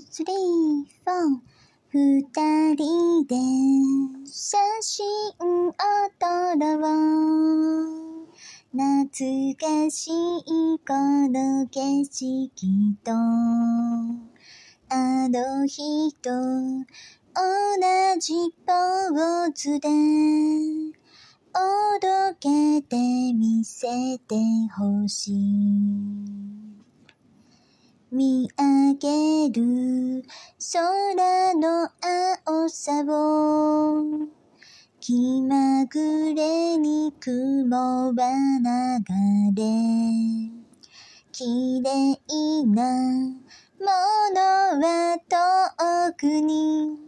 スリー、フォン。二人で写真を撮ろう。懐かしいこの景色と、あの人、同じポーズで、おどけて見せてほしい。見上げる空の青さを気まぐれに雲は流れ綺麗なものは遠くに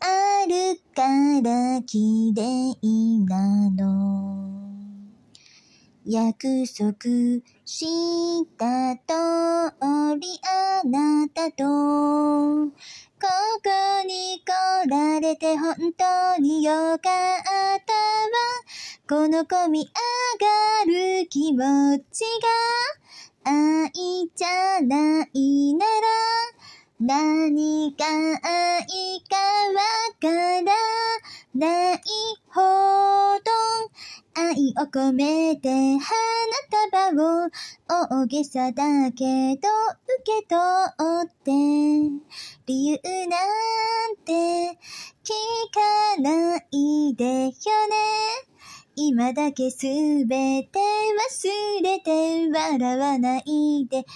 あるから綺麗なの約束した通りあなたと、ここに来られて本当によかったわ。この込み上がる気持ちが、愛じゃないなら、何か愛愛を込めて花束を大げさだけど受け取って理由なんて聞かないでよね今だけすべて忘れて笑わないで受け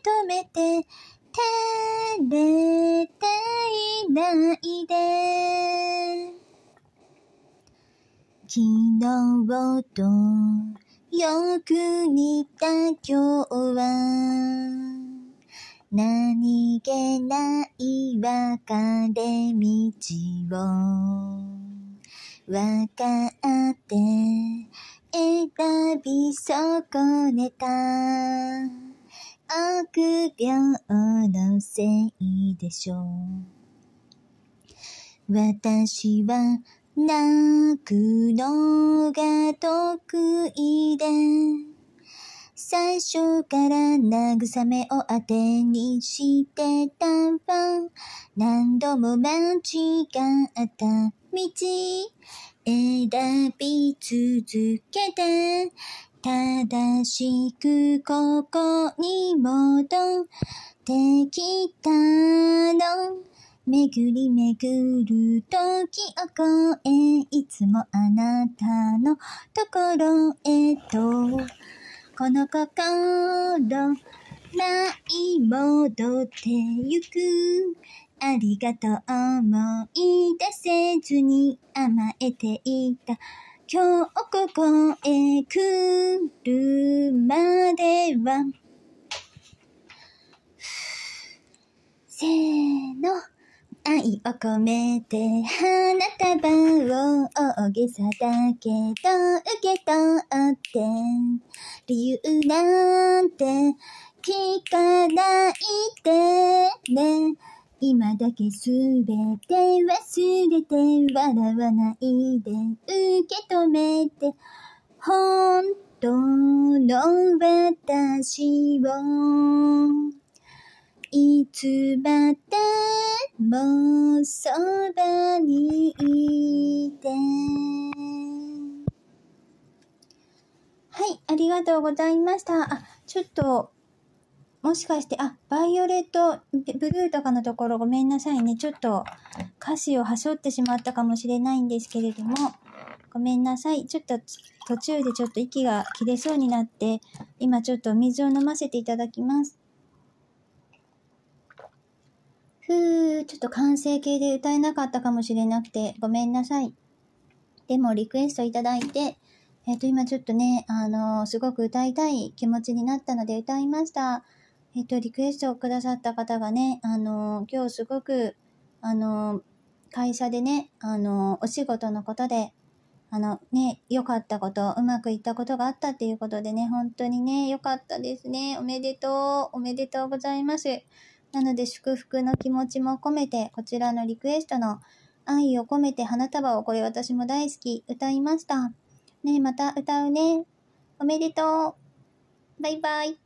止めて照れていないで昨日とよく似た今日は何気ない別れ道を分かって選び損ねた悪病のせいでしょう私は泣くのが得意で、最初から慰めを当てにしてたわ。何度も間違った道、選び続けて、正しくここに戻ってきたのめぐりめぐる時を越え、いつもあなたのところへと、この心、舞い戻ってゆく。ありがとう思い出せずに甘えていた。今日ここへ来るまでは愛を込めて花束を大げさだけど受け取って理由なんて聞かないでね今だけすべて忘れて笑わないで受け止めて本当の私をいつまでもうそばにいて。はい、ありがとうございました。あ、ちょっと、もしかして、あ、バイオレット、ブルーとかのところごめんなさいね。ちょっと歌詞をはしょってしまったかもしれないんですけれども、ごめんなさい。ちょっと途中でちょっと息が切れそうになって、今ちょっとお水を飲ませていただきます。ふぅ、ちょっと完成形で歌えなかったかもしれなくて、ごめんなさい。でも、リクエストいただいて、えっ、ー、と、今ちょっとね、あのー、すごく歌いたい気持ちになったので歌いました。えっ、ー、と、リクエストをくださった方がね、あの今日すごく、あの会社でね、あのお仕事のことで、あのね、良かったこと、うまくいったことがあったっていうことでね、本当にね、良かったですね。おめでとう、おめでとうございます。なので祝福の気持ちも込めて、こちらのリクエストの愛を込めて花束をこれ私も大好き歌いました。ねまた歌うね。おめでとう。バイバイ。